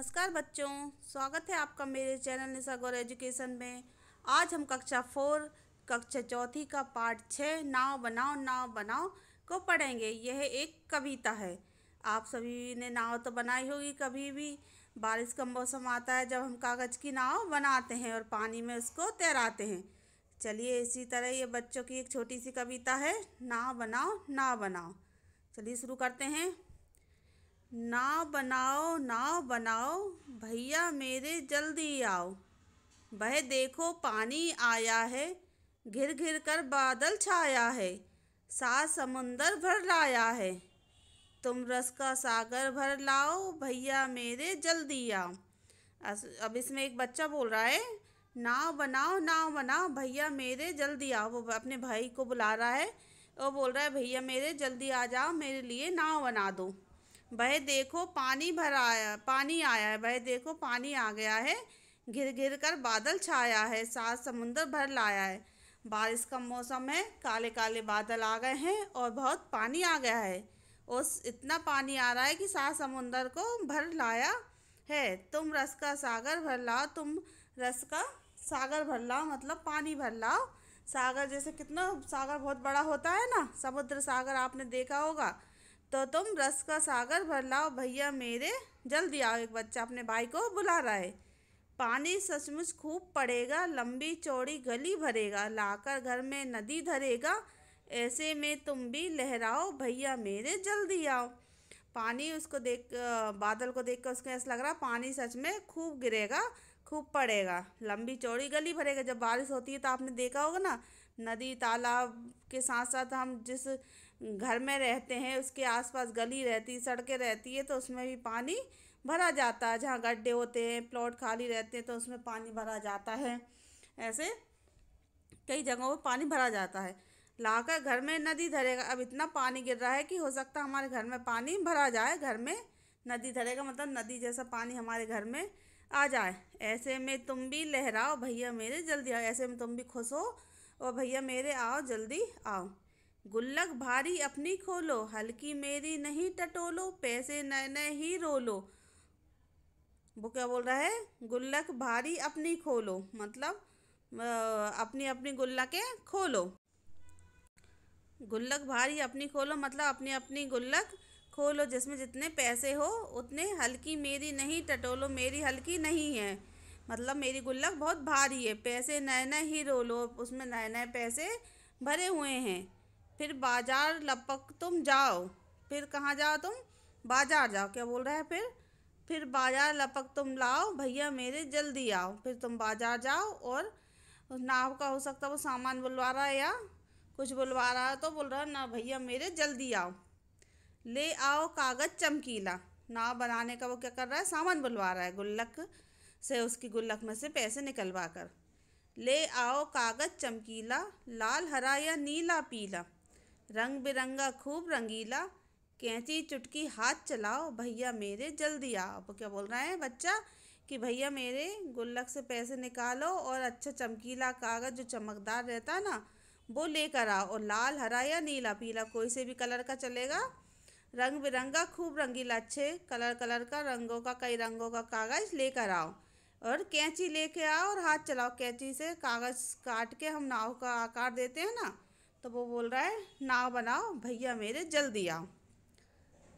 नमस्कार बच्चों स्वागत है आपका मेरे चैनल निशा गौर एजुकेशन में आज हम कक्षा फोर कक्षा चौथी का पार्ट छः नाव बनाओ नाव बनाओ को पढ़ेंगे यह एक कविता है आप सभी ने नाव तो बनाई होगी कभी भी बारिश का मौसम आता है जब हम कागज़ की नाव बनाते हैं और पानी में उसको तैराते हैं चलिए इसी तरह ये बच्चों की एक छोटी सी कविता है नाव बनाओ नाव बनाओ चलिए शुरू करते हैं नाव बनाओ नाव बनाओ भैया मेरे जल्दी आओ बह देखो पानी आया है घिर घिर कर बादल छाया है सा समुंदर भर लाया है तुम रस का सागर भर लाओ भैया मेरे जल्दी आओ अब इसमें एक बच्चा बोल रहा है नाव बनाओ नाव बनाओ भैया मेरे जल्दी आओ वो अपने भाई को बुला रहा है और बोल रहा है भैया मेरे जल्दी आ जाओ मेरे लिए नाव बना दो वह देखो पानी भरा आया पानी आया है वह देखो पानी आ गया है घिर घिर कर बादल छाया है सात समुंदर भर लाया है बारिश का मौसम है काले काले बादल आ गए हैं और बहुत पानी आ गया है उस इतना पानी आ रहा है कि सात समुंदर को भर लाया है तुम रस का सागर भर लाओ तुम रस का सागर भर लाओ मतलब पानी भर लाओ सागर जैसे कितना सागर बहुत बड़ा होता है ना समुद्र सागर आपने देखा होगा तो तुम रस का सागर भर लाओ भैया मेरे जल्दी आओ एक बच्चा अपने भाई को बुला रहा है पानी सचमुच खूब पड़ेगा लंबी चौड़ी गली भरेगा लाकर घर में नदी धरेगा ऐसे में तुम भी लहराओ भैया मेरे जल्दी आओ पानी उसको देख बादल को देख कर उसको ऐसा लग रहा पानी सच में खूब गिरेगा खूब पड़ेगा लंबी चौड़ी गली भरेगा जब बारिश होती है तो आपने देखा होगा ना नदी तालाब के साथ साथ हम जिस घर में रहते हैं उसके आसपास गली रहती सड़कें रहती है तो उसमें भी पानी भरा जाता है जहाँ गड्ढे होते हैं प्लॉट खाली रहते हैं तो उसमें पानी भरा जाता है ऐसे कई जगहों पर पानी भरा जाता है लाकर घर में नदी धरेगा अब इतना पानी गिर रहा है कि हो सकता है हमारे घर में पानी भरा जाए घर में नदी धरेगा मतलब नदी जैसा पानी हमारे घर में आ जाए ऐसे में तुम भी लहराओ भैया मेरे जल्दी आओ ऐसे में तुम भी खुश हो और भैया मेरे आओ जल्दी आओ गुल्लक भारी अपनी खोलो हल्की मेरी नहीं टटोलो पैसे नए नए ही रोलो वो क्या बोल रहा है गुल्लक भारी अपनी खोलो मतलब अपनी अपनी गुल्लकें खोलो गुल्लक भारी अपनी खोलो मतलब अपनी अपनी गुल्लक खोलो जिसमें जितने पैसे हो उतने हल्की मेरी नहीं टटोलो मेरी हल्की नहीं है मतलब मेरी गुल्लक बहुत भारी है पैसे नए नए ही रोलो उसमें नए नए पैसे भरे हुए हैं फिर बाजार लपक तुम जाओ फिर कहाँ जाओ तुम बाजार जाओ क्या बोल रहा है फिर फिर बाजार लपक तुम लाओ भैया मेरे जल्दी आओ फिर तुम बाजार जाओ और नाव का हो सकता है वो सामान बुलवा रहा है या कुछ बुलवा रहा है तो बोल रहा है ना भैया मेरे जल्दी आओ ले आओ कागज़ चमकीला नाव बनाने का वो क्या कर रहा है सामान बुलवा रहा है गुल्लक से उसकी गुल्लक में से पैसे निकलवा कर ले आओ कागज़ चमकीला लाल हरा या नीला पीला रंग बिरंगा खूब रंगीला कैंची चुटकी हाथ चलाओ भैया मेरे जल्दी आओ क्या बोल रहा है बच्चा कि भैया मेरे गुल्लक से पैसे निकालो और अच्छा चमकीला कागज़ जो चमकदार रहता है ना वो लेकर आओ और लाल हरा या नीला पीला कोई से भी कलर का चलेगा रंग बिरंगा खूब रंगीला अच्छे कलर कलर का रंगों का कई रंगों का कागज़ लेकर आओ और कैंची लेके आओ और हाथ चलाओ कैंची से कागज़ काट के हम नाव का आकार देते हैं ना तो वो बोल रहा है नाव बनाओ भैया मेरे जल्दी आओ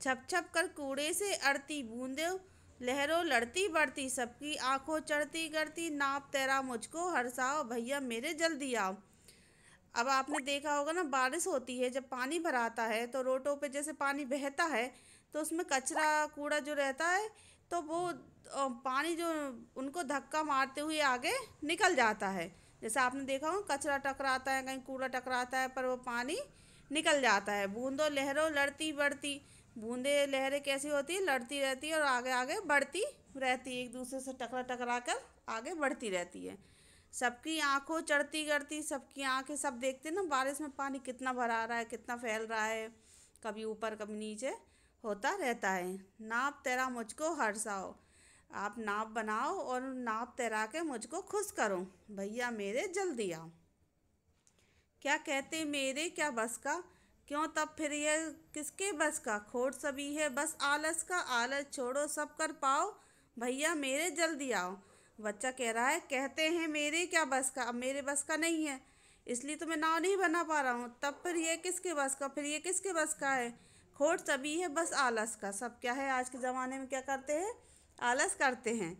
छप छप कर कूड़े से अड़ती बूंदे लहरों लड़ती बढ़ती सबकी आंखों चढ़ती करती नाप तेरा मुझको हरसाओ भैया मेरे जल्दी आओ अब आपने देखा होगा ना बारिश होती है जब पानी भराता है तो रोटों पे जैसे पानी बहता है तो उसमें कचरा कूड़ा जो रहता है तो वो पानी जो उनको धक्का मारते हुए आगे निकल जाता है जैसे आपने देखा हो कचरा टकराता है कहीं कूड़ा टकराता है पर वो पानी निकल जाता है बूंदों लहरों लड़ती बढ़ती बूंदे लहरें कैसी होती है लड़ती रहती है और आगे आगे बढ़ती रहती है एक दूसरे से टकरा टकरा कर आगे बढ़ती रहती है सबकी आंखों चढ़ती गढ़ती सबकी आंखें सब देखते ना बारिश में पानी कितना भरा रहा है कितना फैल रहा है कभी ऊपर कभी नीचे होता रहता है नाप तेरा मुझको हो आप नाप बनाओ और नाप तैरा के मुझको खुश करो भैया मेरे जल्दी आओ क्या कहते मेरे क्या बस का क्यों तब फिर यह किसके बस का खोट सभी है बस आलस का आलस छोड़ो सब कर पाओ भैया मेरे जल्दी आओ बच्चा कह रहा है कहते हैं मेरे क्या बस का अब मेरे बस का नहीं है इसलिए तो मैं नाव नहीं बना पा रहा हूँ तब फिर ये किसके बस का फिर ये किसके बस का है खोट सभी है बस आलस का सब क्या है आज के ज़माने में क्या करते हैं आलस करते हैं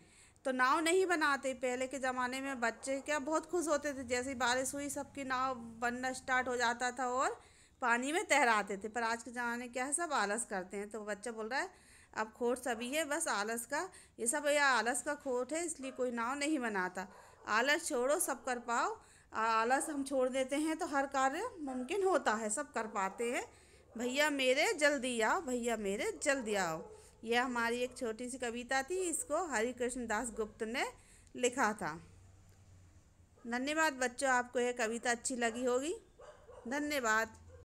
तो नाव नहीं बनाते पहले के ज़माने में बच्चे क्या बहुत खुश होते थे जैसे बारिश हुई सबकी नाव बनना स्टार्ट हो जाता था और पानी में तैराते थे पर आज के ज़माने क्या है सब आलस करते हैं तो बच्चा बोल रहा है अब खोट सभी है बस आलस का ये सब यह आलस का खोट है इसलिए कोई नाव नहीं बनाता आलस छोड़ो सब कर पाओ आलस हम छोड़ देते हैं तो हर कार्य मुमकिन होता है सब कर पाते हैं भैया मेरे जल्दी आओ भैया मेरे जल्दी आओ यह हमारी एक छोटी सी कविता थी इसको हरि कृष्ण दास गुप्त ने लिखा था धन्यवाद बच्चों आपको यह कविता अच्छी लगी होगी धन्यवाद